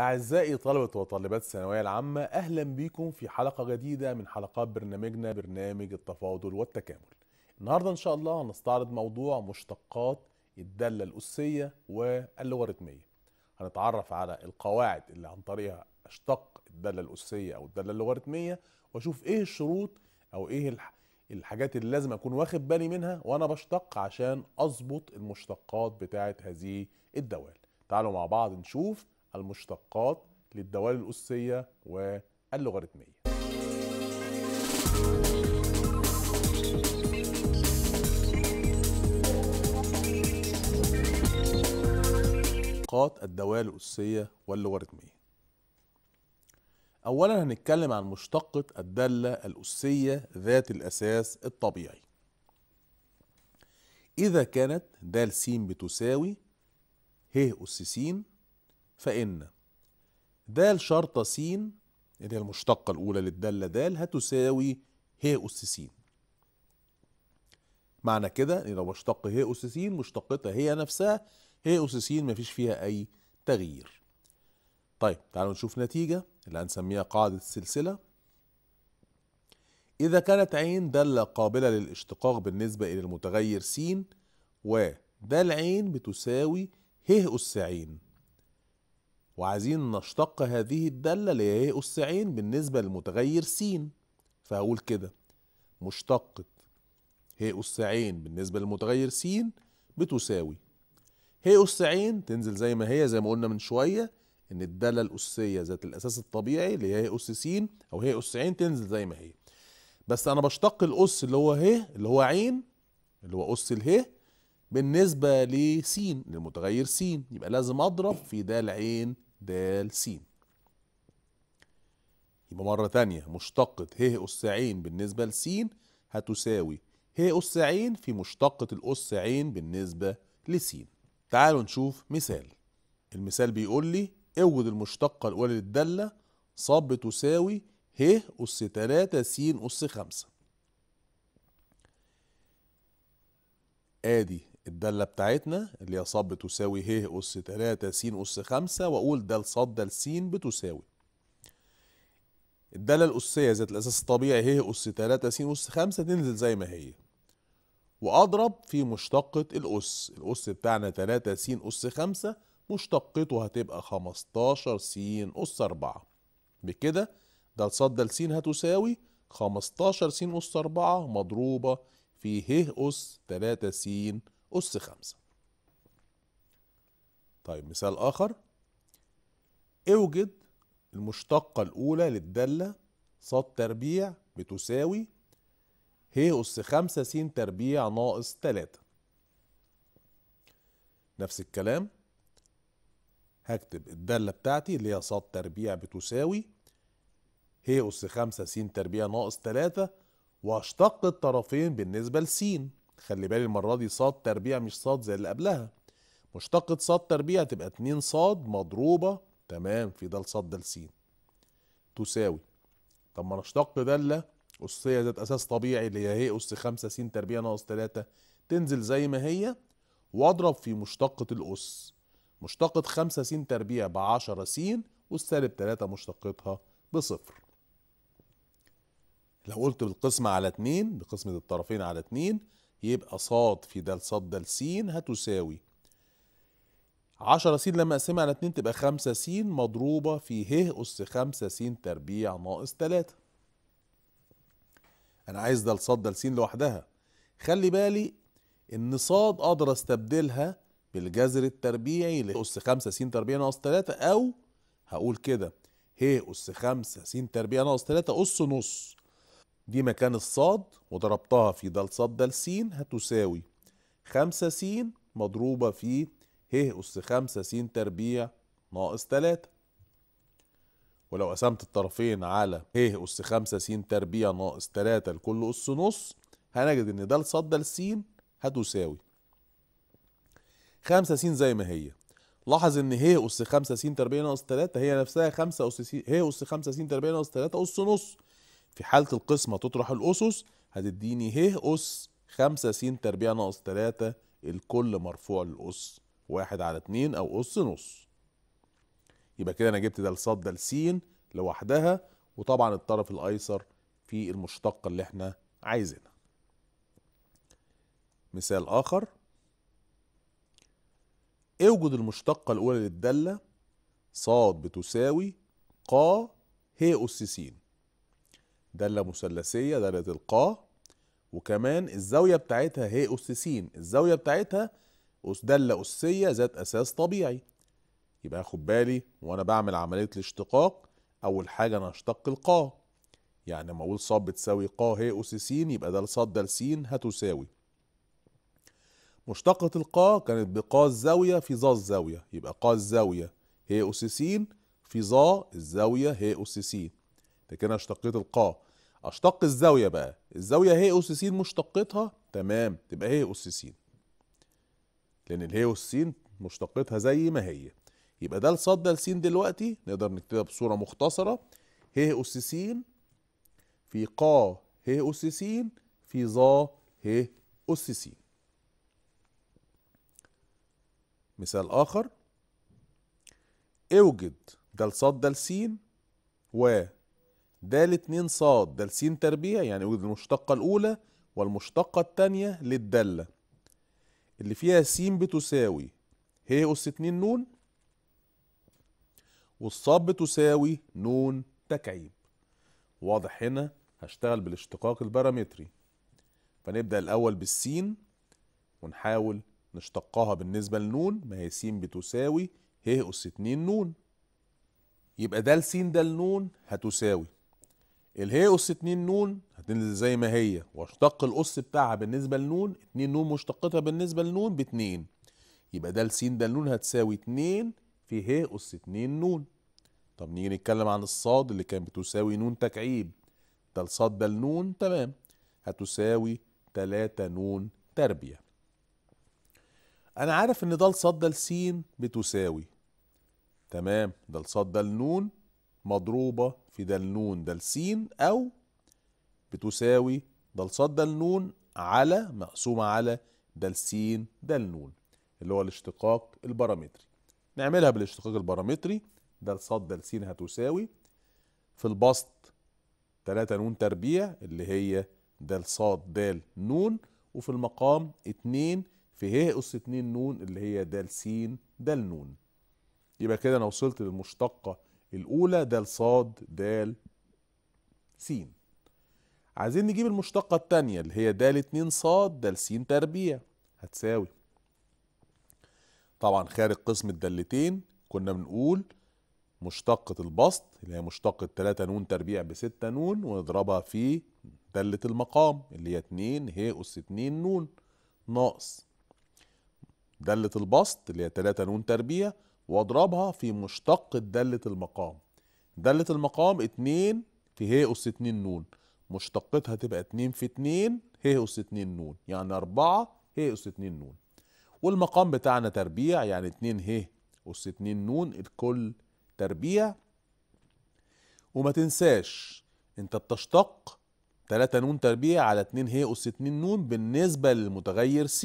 أعزائي طلبة وطالبات الثانوية العامة أهلا بكم في حلقة جديدة من حلقات برنامجنا برنامج التفاضل والتكامل النهاردة إن شاء الله هنستعرض موضوع مشتقات الدالة الأسية واللوغاريتمية هنتعرف على القواعد اللي عن طريقها أشتق الدالة الأسية أو الدالة اللوغاريتمية وأشوف إيه الشروط أو إيه الحاجات اللي لازم أكون واخد بالي منها وأنا بشتق عشان أظبط المشتقات بتاعة هذه الدوال تعالوا مع بعض نشوف المشتقات للدوال الأسية واللوغاريتمية مشتقات الدوال الأسية واللوغاريتمية أولا هنتكلم عن مشتقة الدالة الأسية ذات الأساس الطبيعي إذا كانت د س بتساوي ه أس س فإن د شرطة س اللي هي المشتقة الأولى للدالة د هتساوي ه أس س معنى كده إن لو بشتق ه أس س مشتقتها هي نفسها ه أس س مفيش فيها أي تغيير طيب تعالوا نشوف نتيجة اللي هنسميها قاعدة السلسلة إذا كانت عين دالة قابلة للاشتقاق بالنسبة إلى المتغير س و د عين بتساوي ه أس عين وعايزين نشتق هذه الدالة اللي هي أس عين بالنسبة للمتغير س فهقول كده مشتقة هي أس عين بالنسبة للمتغير س بتساوي هي أس عين تنزل زي ما هي زي ما قلنا من شوية إن الدالة الأسية ذات الأساس الطبيعي اللي هي أس س أو هي أس عين تنزل زي ما هي بس أنا بشتق الأس اللي هو هي اللي هو عين اللي هو أس اله بالنسبة لسين للمتغير س يبقى لازم أضرب في د العين د س يبقى مرة تانية مشتقة ه أس ع بالنسبة لس هتساوي ه أس ع في مشتقة الأس ع بالنسبة لس تعالوا نشوف مثال المثال بيقول لي اوجد المشتقة الأولى للدالة ص بتساوي ه أس 3 س أس 5 ادي الدالة بتاعتنا اللي هي ص بتساوي ه أس 3 س أس 5 وأقول د ص د س بتساوي الدالة الأسية ذات الأساس الطبيعي ه أس 3 س أس 5 تنزل زي ما هي وأضرب في مشتقة الأس الأس بتاعنا 3 س أس 5 مشتقته هتبقى 15 س أس 4 بكده د ص د س هتساوي 15 س أس 4 مضروبة في ه أس 3 س أس خمسة طيب مثال آخر اوجد المشتقة الأولى للدالة ص تربيع بتساوي ه أس خمسة س تربيع ناقص تلاتة نفس الكلام هكتب الدالة بتاعتي اللي هي ص تربيع بتساوي ه أس خمسة س تربيع ناقص تلاتة واشتق الطرفين بالنسبة لسين خلي بالي المرة دي صاد تربيع مش صاد زي اللي قبلها مشتقة صاد تربيع تبقى اتنين صاد مضروبة تمام في دال صاد دال سين تساوي طب ما نشتق دالة أسية ذات أساس طبيعي اللي هي هي إيه؟ أس خمسة س تربيع ناقص تلاتة تنزل زي ما هي واضرب في مشتقة الأس مشتقة خمسة س تربيع بعشرة س والسالب تلاتة مشتقتها بصفر لو قلت بالقسمة على اتنين بقسمة الطرفين على اتنين يبقى صاد في د صاد د س هتساوي 10 س لما اقسمها على 2 تبقى 5 س مضروبه في ه اس 5 س تربيع ناقص 3 انا عايز د صاد د س لوحدها خلي بالي ان صاد اقدر استبدلها بالجذر التربيعي لاس 5 س تربيع ناقص 3 او هقول كده ه اس 5 س تربيع ناقص 3 اس نص دي مكان الصاد وضربتها في د صاد د س هتساوي خمسة س مضروبة في ه أس خمسة س تربيع ناقص تلاتة ولو قسمت الطرفين على ه أس خمسة س تربيع ناقص تلاتة لكل أس نص هنجد إن د صاد د س هتساوي خمسة س زي ما هي لاحظ ان ه اس خمسة س تربيع ناقص تلاتة هي نفسها خمسة اس س ه اس خمسة س تربيع ناقص تلاتة اس نص في حالة القسمة تطرح الأسس هتديني ه أس 5 س تربيع ناقص 3 الكل مرفوع للأس واحد على اتنين أو أس نص يبقى كده أنا جبت ده لصاد ده لس لوحدها وطبعا الطرف الأيسر في المشتقة اللي احنا عايزينها مثال آخر اوجد المشتقة الأولى للدالة صاد بتساوي ق ه أس س دالة مثلثية دالة القاء وكمان الزاوية بتاعتها هي أس س الزاوية بتاعتها أس دالة أسية ذات أساس طبيعي يبقى خد بالي وأنا بعمل عملية الاشتقاق أول حاجة أنا هشتق القا يعني لما أقول ص بتساوي ق هي أس س يبقى دال ص دال س هتساوي مشتقة القا كانت بقا الزاوية في ظا الزاوية يبقى قا الزاوية هي أس س في ظا الزاوية هي أس س انا اشتقيت القا اشتق الزاويه بقى الزاويه هي اس س مشتقتها تمام تبقى هي اس س لان الهي س مشتقتها زي ما هي يبقى ده الصاد ده السين دلوقتي نقدر نكتبها بصوره مختصره ه اس س في ق ه اس س في ظ ه اس س مثال اخر اوجد ده الصاد ده السين و د اتنين ص ده س تربيع يعني اوجد المشتقة الأولى والمشتقة التانية للدالة اللي فيها س بتساوي ه أس اتنين ن والص بتساوي ن تكعيب واضح هنا هشتغل بالاشتقاق البارامتري فنبدأ الأول بالسين ونحاول نشتقها بالنسبة لنون ما هي س بتساوي ه أس اتنين ن يبقى ده س ده ن هتساوي الهي أس 2 نون هتنزل زي ما هي واشتق الأس بتاعها بالنسبة لنون 2 نون مشتقتها بالنسبة لنون ب 2 يبقى ده السين ده النون هتساوي 2 في هي أس 2 نون طب نيجي نتكلم عن الصاد اللي كانت بتساوي نون تكعيب ده الصاد ده النون تمام هتساوي 3 نون تربية أنا عارف إن ده الصاد ده السين بتساوي تمام ده الصاد ده النون مضروبة في دال نون دال سين أو بتساوي دال صاد دال نون على مقسومة على دال سين دال نون اللي هو الاشتقاق البارامتري نعملها بالاشتقاق البارامتري دال صاد دال سين هتساوي في البسط 3 نون تربيع اللي هي دال صاد دال نون وفي المقام 2 في ه أس 2 نون اللي هي دال س دال نون يبقى كده انا وصلت للمشتقه الاولى د ص د س عايزين نجيب المشتقة التانية اللي هي د 2 ص د س تربيع هتساوي طبعا خارج قسم الدالتين كنا بنقول مشتقة البسط اللي هي مشتقة 3 نون تربيع ب 6 نون ونضربها في دالة المقام اللي هي 2 ه أس 2 نون ناقص دالة البسط اللي هي 3 نون تربيع واضربها في مشتق دالة المقام دالة المقام اتنين في ه أس اتنين نون مشتقتها تبقى اتنين في اتنين ه أس اتنين نون يعني أربعة ه أس اتنين نون والمقام بتاعنا تربيع يعني اتنين ه أس اتنين نون الكل تربيع وما تنساش انت بتشتق تلاتة نون تربيع على اتنين ه أس اتنين نون بالنسبة للمتغير س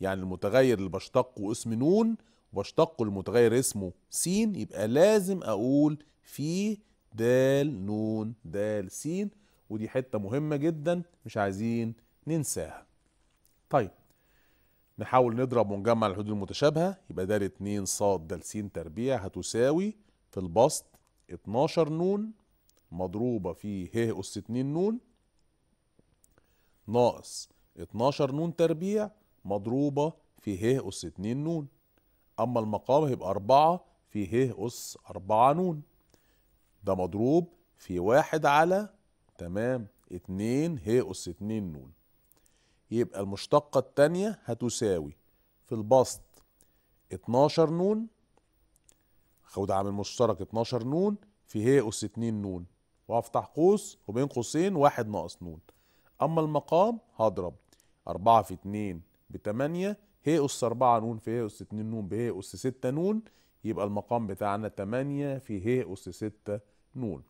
يعني المتغير اللي بشتقه اسم نون واشتق المتغير اسمه س يبقى لازم اقول في دال نون دال س ودي حته مهمه جدا مش عايزين ننساها طيب نحاول نضرب ونجمع الحدود المتشابهه يبقى د 2 ص د س تربيع هتساوي في البسط 12 نون مضروبه في ه اس 2 نون ناقص 12 نون تربيع مضروبه في ه اس 2 نون أما المقام هيبقى أربعة في ه أس أربعة نون ده مضروب في واحد على تمام اتنين ه أس اتنين نون يبقى المشتقة التانية هتساوي في البسط اتناشر نون خد عامل مشترك اتناشر نون في ه أس اتنين نون وافتح قوس وبين قوسين واحد ناقص نون أما المقام هضرب اربعة في اتنين بتمانية ه أس 4 ن في ه أس 2 ن به أس 6 ن يبقى المقام بتاعنا 8 في ه أس 6 ن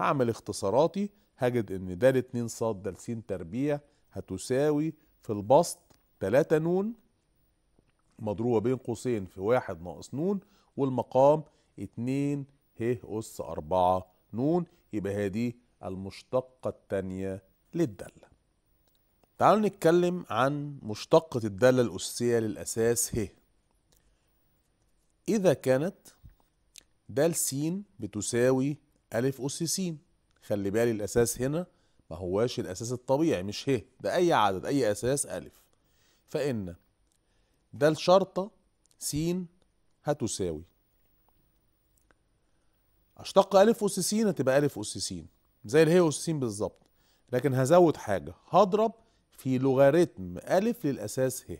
هعمل اختصاراتي هجد ان د 2 ص د س تربيع هتساوي في البسط 3 ن مضروبة بين قوسين في 1 ناقص ن والمقام 2 ه أس 4 ن يبقى هذه المشتقة الثانيه للدالة تعالوا نتكلم عن مشتقة الدالة الأسية للأساس ه إذا كانت دال س بتساوي أ أس س خلي بالي الأساس هنا ما هواش الأساس الطبيعي مش ه ده أي عدد أي أساس أ فإن دال شرطة س هتساوي أشتق أ أس س هتبقى أ أس س زي الهي أس س بالظبط لكن هزود حاجة هضرب في لوغاريتم ألف للأساس ه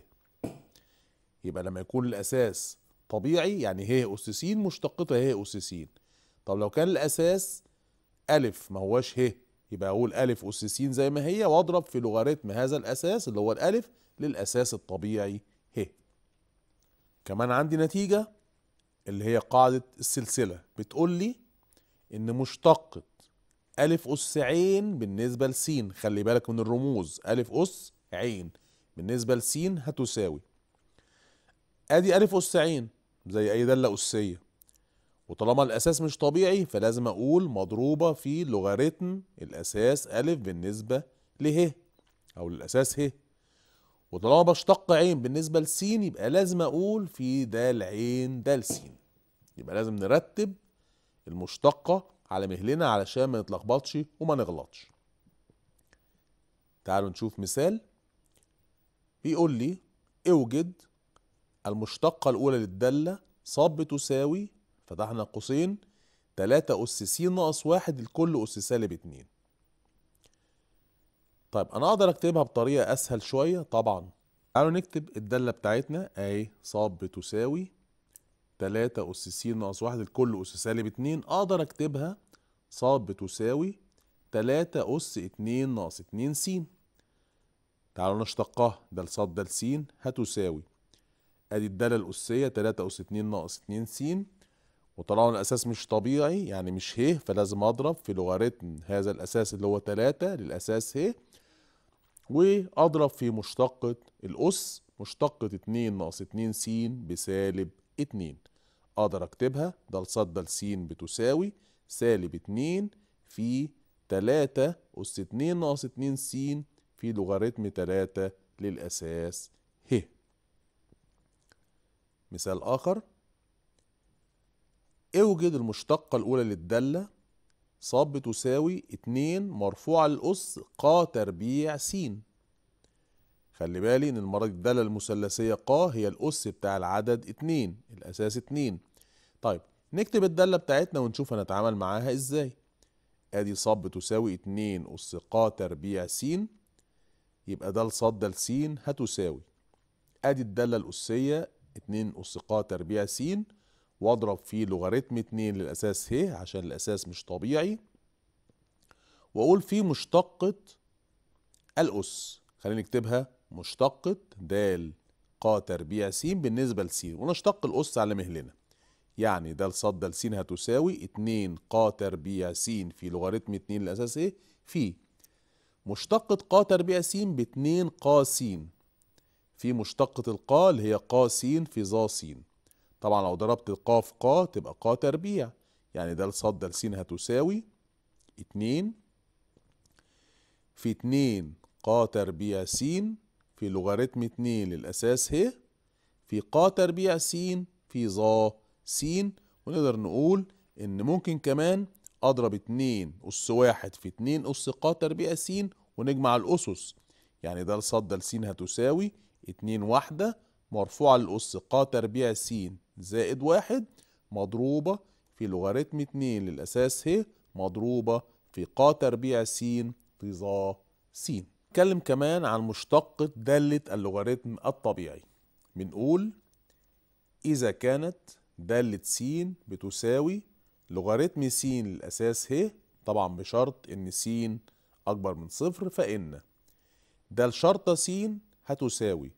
يبقى لما يكون الأساس طبيعي يعني ه أس س مشتقتها ه أس س طب لو كان الأساس ألف ما هواش ه يبقى أقول ألف أس س زي ما هي وأضرب في لوغاريتم هذا الأساس اللي هو الألف للأساس الطبيعي ه كمان عندي نتيجة اللي هي قاعدة السلسلة بتقول لي إن مشتقة ألف أس عين بالنسبة لسين خلي بالك من الرموز ألف أس عين بالنسبة لسين هتساوي أدي ألف أس عين زي أي دالة أسية وطالما الأساس مش طبيعي فلازم أقول مضروبة في لوغاريتم الأساس ألف بالنسبة له أو الأساس ه وطالما بشتق عين بالنسبة لسين يبقى لازم أقول في دال عين دال سين يبقى لازم نرتب المشتقة على مهلنا علشان ما نتلخبطش وما نغلطش تعالوا نشوف مثال بيقول لي اوجد المشتقة الأولى للدالة ص بتساوي فتحنا قوسين تلاتة أس س ناقص واحد لكل أس سالب اتنين طيب أنا أقدر أكتبها بطريقة أسهل شوية طبعا تعالوا نكتب الدالة بتاعتنا أي ص بتساوي تلاتة أس س ناقص واحد الكل أس سالب اتنين أقدر أكتبها ص بتساوي تلاتة أس اتنين ناقص اتنين س تعالوا نشتقها ده لص ده ل س هتساوي أدي الدالة الأسية تلاتة أس اتنين ناقص اتنين س وطلعنا الأساس مش طبيعي يعني مش ه فلازم أضرب في لوغاريتم هذا الأساس اللي هو تلاتة للأساس ه وأضرب في مشتقة الأس مشتقة اتنين ناقص اتنين س بسالب اتنين اقدر اكتبها د ل ص د س بتساوي سالب اتنين في تلاتة أس اتنين ناقص اتنين س في لوغاريتم تلاتة للأساس ه مثال آخر اوجد المشتقة الأولى للدالة ص بتساوي اتنين مرفوعة للأس ق تربيع س خلي بالي ان المره الداله المثلثيه ق هي الاس بتاع العدد 2 الاساس 2 طيب نكتب الداله بتاعتنا ونشوف هنتعامل معاها ازاي ادي ص تساوي 2 اس ق تربيع س يبقى ده ص ده س هتساوي ادي الداله الاسيه 2 اس ق تربيع س واضرب فيه لوغاريتم 2 للاساس ه عشان الاساس مش طبيعي واقول فيه مشتقه الاس خلينا نكتبها مشتقة د ق تربيع س بالنسبة لس ونشتق الأس على مهلنا يعني د ص د س هتساوي 2 ق تربيع س في لوغاريتم 2 الأساس إيه؟ في مشتقة ق تربيع س ب 2 ق س في مشتقة القا اللي هي ق س في ظا س طبعا لو ضربت القا في قا تبقى ق تربيع يعني د ص د س هتساوي 2 في 2 ق تربيع س في لوغاريتم 2 للأساس ه في ق تربيع س في ظ س ونقدر نقول إن ممكن كمان أضرب 2 أس 1 في 2 أس ق تربيع س ونجمع الأسس يعني ده لص ل س هتساوي 2 واحدة مرفوعة للأس ق تربيع س زائد 1 مضروبة في لوغاريتم 2 للأساس ه مضروبة في ق تربيع س في ظ س نتكلم كمان عن مشتقة دالة اللوغاريتم الطبيعي بنقول إذا كانت دالة س بتساوي لوغاريتم س للأساس ه طبعا بشرط إن س أكبر من صفر فإن ده الشرطة س هتساوي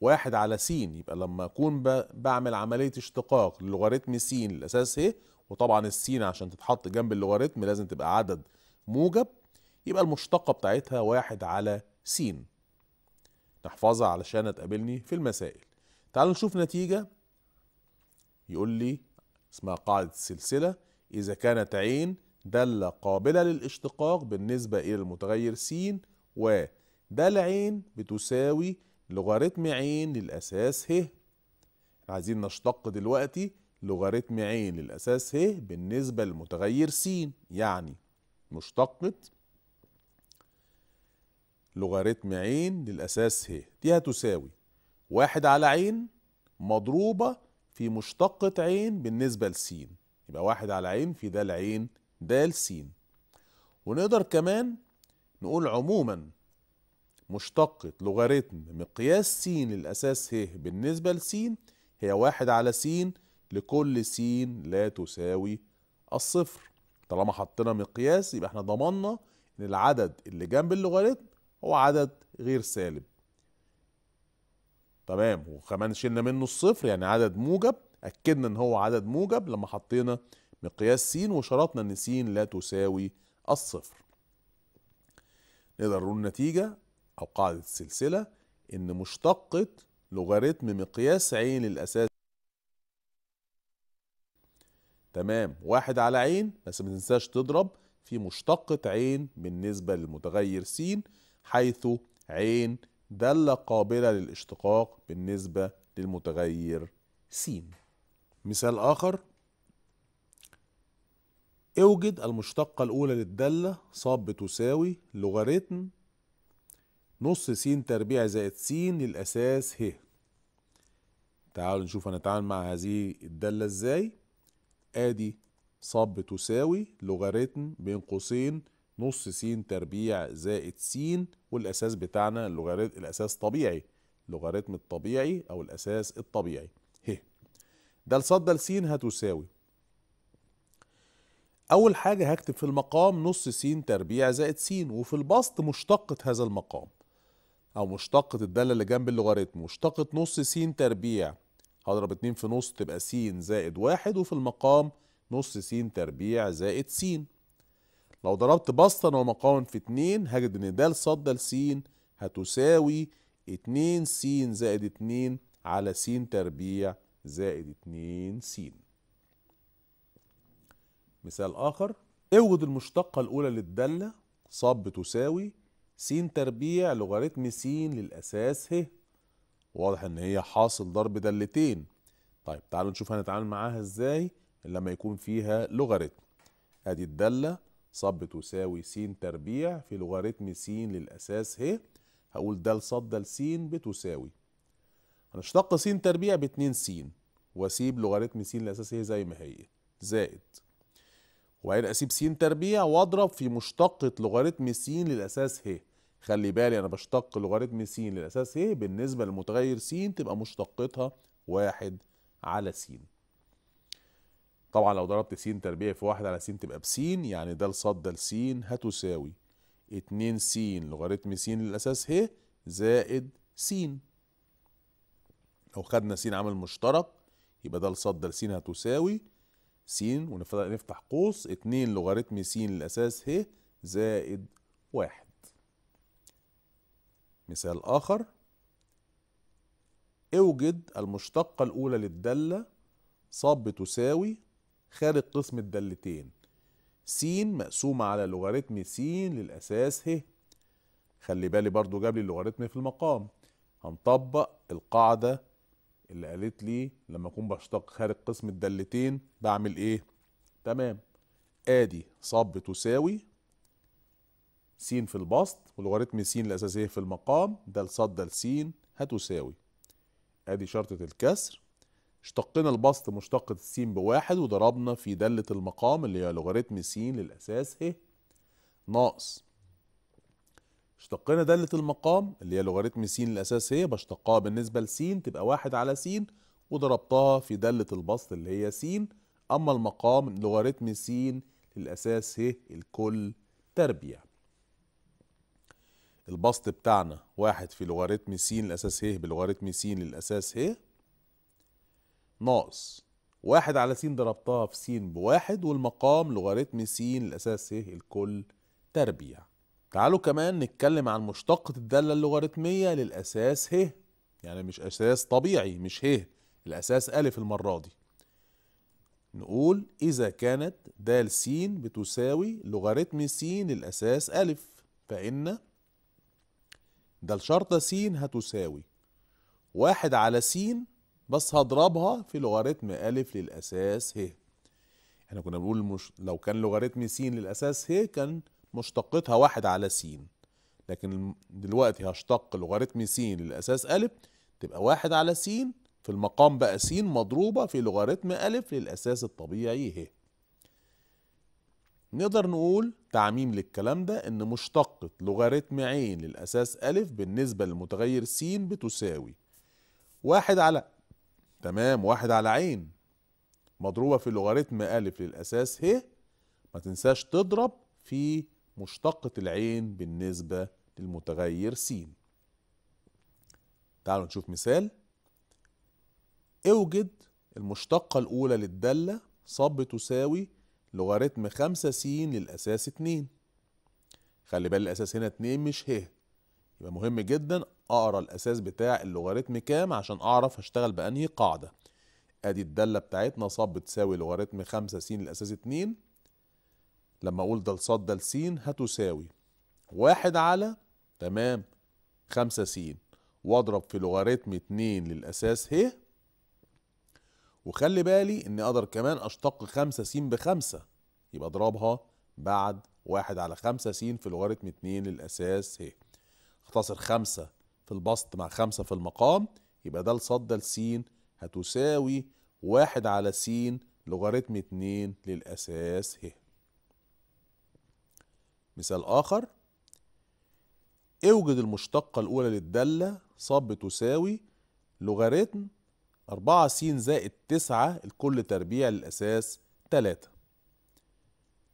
واحد على س يبقى لما أكون بعمل عملية اشتقاق للوغاريتم س للأساس ه وطبعا السين عشان تتحط جنب اللوغاريتم لازم تبقى عدد موجب يبقى المشتقة بتاعتها واحد على س نحفظها علشان هتقابلني في المسائل تعالوا نشوف نتيجة يقول لي اسمها قاعدة السلسلة إذا كانت عين دالة قابلة للاشتقاق بالنسبة إلى المتغير س و دال عين بتساوي لوغاريتم عين للأساس ه عايزين نشتق دلوقتي لوغاريتم عين للأساس ه بالنسبة للمتغير س يعني مشتقة لوغاريتم عين للأساس ه دي هتساوي واحد على عين مضروبة في مشتقة عين بالنسبة لسين يبقى واحد على عين في دال عين دال سين ونقدر كمان نقول عموما مشتقة لوغاريتم مقياس س للأساس ه بالنسبة لسين هي واحد على س لكل س لا تساوي الصفر طالما حطينا مقياس يبقى احنا ضمنا ان العدد اللي جنب اللوغاريتم هو عدد غير سالب تمام وكمان شلنا منه الصفر يعني عدد موجب اكدنا ان هو عدد موجب لما حطينا مقياس س وشرطنا ان س لا تساوي الصفر نقدر نقول النتيجه او قاعده السلسله ان مشتقه لوغاريتم مقياس عين الاساس تمام واحد على عين بس ما تنساش تضرب في مشتقة عين بالنسبة للمتغير س حيث عين دالة قابلة للاشتقاق بالنسبة للمتغير س مثال آخر اوجد المشتقة الأولى للدالة ص بتساوي لوغاريتم نص س تربيع زائد س للأساس ه تعالوا نشوف هنتعامل مع هذه الدالة ازاي ادي ص بتساوي لوغاريتم بين قوسين نص س تربيع زائد س والاساس بتاعنا اللوغاريتم الاساس طبيعي اللوغاريتم الطبيعي او الاساس الطبيعي ه ده ص ده س هتساوي اول حاجه هكتب في المقام نص س تربيع زائد س وفي البسط مشتقه هذا المقام او مشتقه الداله اللي جنب اللوغاريتم مشتقه نص س تربيع هضرب اتنين في نص تبقى س زائد واحد وفي المقام نص س تربيع زائد س لو ضربت بسطا ومقاما في اتنين هجد ان د صد د س هتساوي اتنين س زائد اتنين على س تربيع زائد اتنين س مثال آخر اوجد المشتقة الأولى للدالة صب تساوي س تربيع لوغاريتم س للأساس ه واضح إن هي حاصل ضرب دالتين طيب تعالوا نشوف هنتعامل معاها إزاي لما يكون فيها لوغاريتم أدي الدالة صب تساوي س تربيع في لوغاريتم س للأساس ه هقول د ص د س بتساوي هنشتق س تربيع ب 2 س واسيب لوغاريتم س للأساس ه زي ما هي زائد وبعدين اسيب س تربيع واضرب في مشتقة لوغاريتم س للأساس ه خلي بالي انا بشتق لوغاريتم س للأساس ه بالنسبة للمتغير س تبقى مشتقتها واحد على س طبعا لو ضربت س تربيع في واحد على س تبقى ب س يعني ده لصاد ده س هتساوي 2 س لوغاريتم س للاساس ه زائد س لو خدنا س عامل مشترك يبقى ده لصاد ده س هتساوي س ونفتح قوس 2 لوغاريتم س للاساس ه زائد واحد مثال آخر اوجد المشتقة الأولى للدالة ص بتساوي خارج قسم الدالتين س مقسومة على لوغاريتم س للأساس ه خلي بالي برضو جاب لي اللوغاريتم في المقام هنطبق القاعدة اللي قالت لي لما أكون بشتق خارج قسم الدالتين بعمل إيه؟ تمام آدي صب تساوي س في البسط ولوغاريتم س لأساس ه إيه في المقام د لص د ل س هتساوي آدي شرطة الكسر اشتقنا البسط مشتقة السين بواحد وضربنا في دالة المقام اللي هي لوغاريتم س للأساس ه ناقص اشتقنا دالة المقام اللي هي لوغاريتم س للأساس ه بشتقها بالنسبة لسين تبقى واحد على س وضربتها في دالة البسط اللي هي س أما المقام لوغاريتم س للأساس ه الكل تربيع البسط بتاعنا واحد في لوغاريتم س للأساس ه بلوغاريتم س للأساس ه ناقص واحد على س ضربتها في س بواحد والمقام لوغاريتم س الأساس إيه؟ الكل تربيع تعالوا كمان نتكلم عن مشتقة الدالة اللوغاريتمية للأساس ه يعني مش أساس طبيعي مش ه الأساس ألف المرة دي نقول إذا كانت د س بتساوي لوغاريتم س الأساس ألف فإن د الشرطة س هتساوي واحد على س بس هضربها في لوغاريتم أ للأساس ه احنا كنا بنقول مش لو كان لوغاريتم س للأساس ه كان مشتقتها واحد على س لكن دلوقتي هشتق لوغاريتم س للأساس أ تبقى واحد على س في المقام بقى س مضروبة في لوغاريتم أ للأساس الطبيعي ه نقدر نقول تعميم للكلام ده ان مشتقة لوغاريتم ع للأساس أ بالنسبة للمتغير س بتساوي واحد على تمام واحد على عين مضروبة في لوغاريتم أ للأساس ه ما تنساش تضرب في مشتقة العين بالنسبة للمتغير س تعالوا نشوف مثال اوجد المشتقة الأولى للدالة ص تساوي لوغاريتم خمسة س للأساس اتنين خلي بالي الأساس هنا اتنين مش ه يبقى مهم جدا اقرا الاساس بتاع اللوغاريتم كام عشان اعرف هشتغل بانهي قاعده ادي الداله بتاعتنا ص بتساوي لوغاريتم 5 س الاساس 2 لما اقول ده لص ده لس هتساوي 1 على تمام 5 س واضرب في لوغاريتم 2 للاساس ه وخلي بالي اني اقدر كمان اشتق 5 س ب 5 يبقى اضربها بعد 1 على 5 س في لوغاريتم 2 للأساس ه اختصر 5 في البسط مع خمسة في المقام يبقى ده الصد ده السين هتساوي واحد على س لوغاريتم اتنين للأساس ه مثال آخر اوجد المشتقة الأولى للدالة ص تساوي لوغاريتم أربعة س زائد تسعة الكل تربيع للأساس تلاتة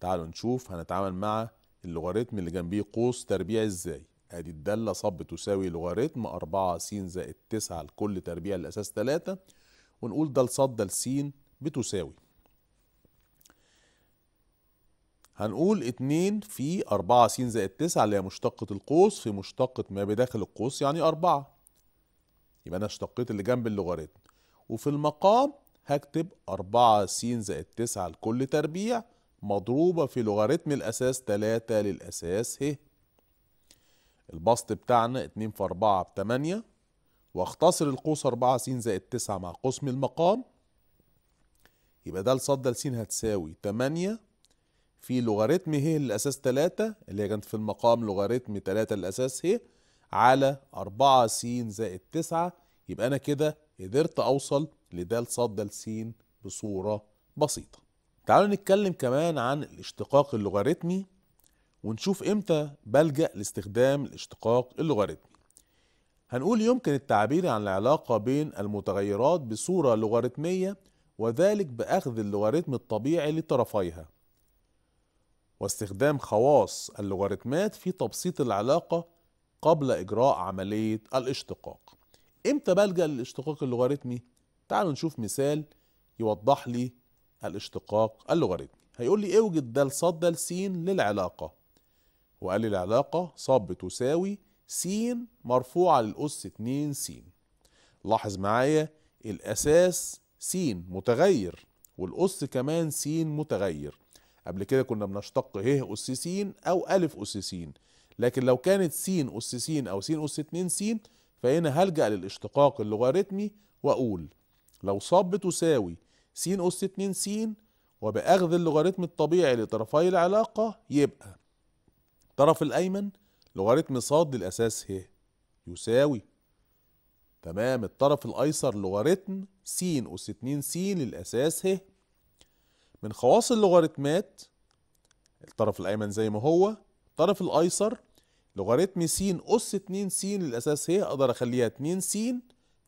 تعالوا نشوف هنتعامل مع اللوغاريتم اللي جنبيه قوس تربيع ازاي ادي الدالة صب تساوي لوغاريتم 4 س زائد 9 لكل تربيع الاساس 3 ونقول ده ص ده س بتساوي هنقول 2 في 4 س زائد 9 اللي هي مشتقة القوس في مشتقة ما بداخل القوس يعني 4 يبقى انا اشتقيت اللي جنب اللوغاريتم وفي المقام هكتب 4 س زائد 9 لكل تربيع مضروبة في لوغاريتم الأساس 3 للأساس ه البسط بتاعنا 2 في 4 ب 8 واختصر القوس 4 س زائد 9 مع قسم المقام يبقى ده لص د س هتساوي 8 في لوغاريتم ه للأساس 3 اللي هي كانت في المقام لوغاريتم 3 للأساس ه على 4 س زائد 9 يبقى أنا كده قدرت أوصل لده ص د س بصورة بسيطة. تعالوا نتكلم كمان عن الاشتقاق اللوغاريتمي ونشوف امتى بلجأ لاستخدام الاشتقاق اللوغاريتمي هنقول يمكن التعبير عن العلاقة بين المتغيرات بصورة لوغاريتمية وذلك بأخذ اللوغاريتم الطبيعي لطرفيها واستخدام خواص اللوغاريتمات في تبسيط العلاقة قبل إجراء عملية الاشتقاق إمتى بلجأ للاشتقاق اللوغاريتمي؟ تعالوا نشوف مثال يوضح لي الاشتقاق اللوغاريتمي هيقول لي اوجد د ص د س للعلاقة وقال لي العلاقة ص تساوي س مرفوعة للأس 2 س لاحظ معايا الأساس س متغير والأس كمان س متغير قبل كده كنا بنشتق ه أس س أو أ أس س لكن لو كانت س أس س أو س أس 2 س فهنا هلجأ للاشتقاق اللوغاريتمي وأقول لو ص تساوي س أس 2 س وبأخذ اللوغاريتم الطبيعي لطرفي العلاقة يبقى الطرف الايمن لوغاريتم ص للاساس ه يساوي تمام الطرف الايسر لوغاريتم س اس 2 س للاساس ه من خواص اللوغاريتمات الطرف الايمن زي ما هو الطرف الايسر لوغاريتم س اس 2 س للاساس ه اقدر اخليها 2 س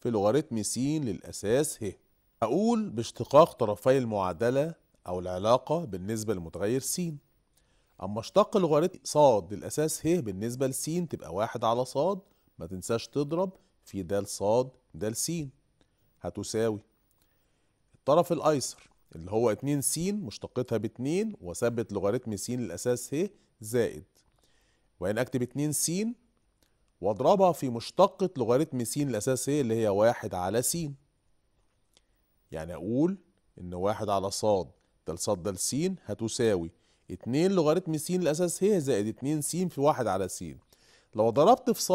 في لوغاريتم س للاساس ه اقول باشتقاق طرفي المعادله او العلاقه بالنسبه للمتغير س أما اشتق لغاريتم صاد الأساس ه بالنسبة لسين تبقى واحد على صاد ما تنساش تضرب في د صاد د س هتساوي الطرف الأيسر اللي هو 2 س مشتقتها ب 2 وثبت لوغاريتم س الأساس ه زائد وإن أكتب 2 س واضربها في مشتقة لوغاريتم س الأساس ه اللي هي 1 على س يعني أقول إن 1 على صاد د صاد د س هتساوي 2 لوغاريتم س الاساس ه زائد 2 س في 1 على س لو ضربت في ص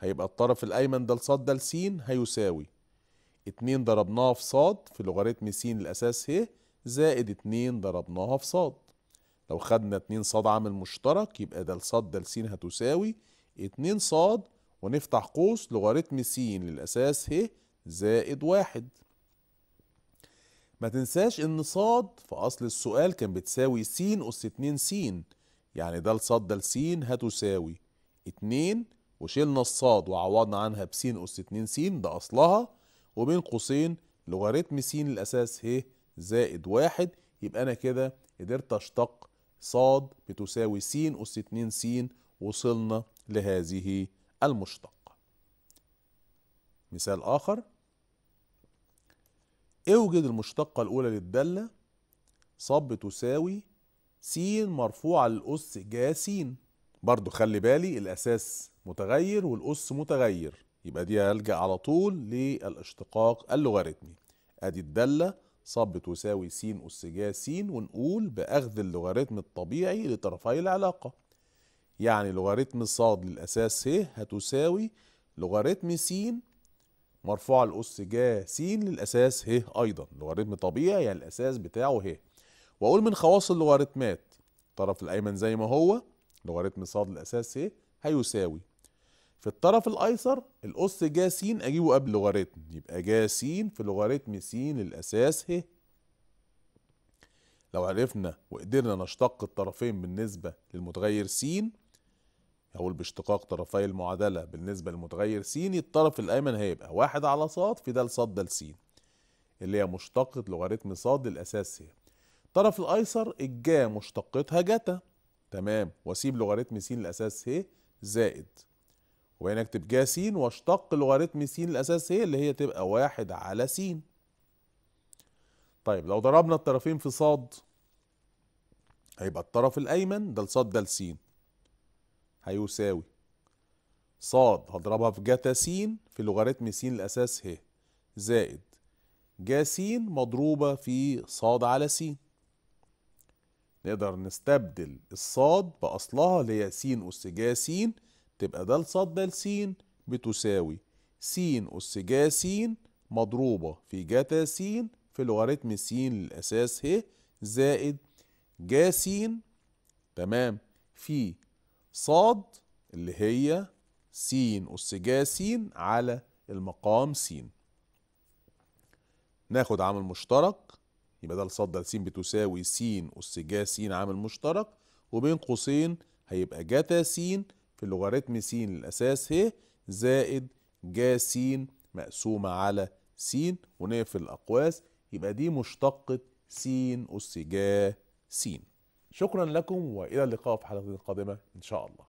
هيبقى الطرف الايمن ده لص ده لس هيساوي 2 ضربناها في ص في لوغاريتم س الاساس ه زائد 2 ضربناها في ص لو خدنا 2 ص عامل مشترك يبقى ده لص ده لس هتساوي 2 ص ونفتح قوس لوغاريتم س للاساس ه زائد 1 ما تنساش ان صاد في اصل السؤال كان بتساوي س اس 2 س يعني ده لصاد ده لسين هتساوي 2 وشيلنا الصاد وعوضنا عنها بس اس 2 س ده اصلها وبين قوسين لوغاريتم س الاساس ه زائد واحد يبقى انا كده قدرت اشتق صاد بتساوي س اس 2 س وصلنا لهذه المشتقة مثال آخر اوجد المشتقة الأولى للدالة صب تساوي س مرفوعة للأس جا س برضو خلي بالي الأساس متغير والأس متغير يبقى دي هلجأ على طول للاشتقاق اللوغاريتمي أدي الدالة صب تساوي س أس جا س ونقول بأخذ اللوغاريتم الطبيعي لطرفي العلاقة يعني لوغاريتم ص للأساس ه هتساوي لوغاريتم س مرفوع الأس جا س للأساس ه أيضا لوغاريتم طبيعي يعني الأساس بتاعه ه وأقول من خواص اللوغاريتمات الطرف الأيمن زي ما هو لوغاريتم ص للأساس ه هيساوي في الطرف الأيسر الأس جا س أجيبه قبل لوغاريتم يبقى جا س في لوغاريتم س للأساس ه لو عرفنا وقدرنا نشتق الطرفين بالنسبة للمتغير س أقول باشتقاق طرفي المعادلة بالنسبة للمتغير س الطرف الأيمن هيبقى واحد على ص في د ص د س اللي هي مشتقة لوغاريتم ص للأساس هي الطرف الأيسر الجا مشتقتها جتا تمام وأسيب لوغاريتم س للأساس هي زائد وبعدين اكتب جا س واشتق لوغاريتم س للأساس هي اللي هي تبقى واحد على س طيب لو ضربنا الطرفين في ص هيبقى الطرف الأيمن ده لص ده س هيساوي صاد هضربها في جتا س في لوغاريتم س الأساس ه زائد جا س مضروبة في صاد على س نقدر نستبدل الصاد بأصلها اللي هي س أس جا س تبقى ده ص ده س بتساوي س أس جا س مضروبة في جتا س في لوغاريتم س الأساس ه زائد جا س تمام في صاد اللي هي س جا س على المقام س ناخد عامل مشترك يبقى ده الصاد س بتساوي س جا س عامل مشترك وبين قوسين هيبقى جتا س في اللوغاريتم س الأساس ه زائد جا س مقسومة على س ونقفل الأقواس يبقى دي مشتقة س أس جا س شكرا لكم والى اللقاء في حلقه قادمه ان شاء الله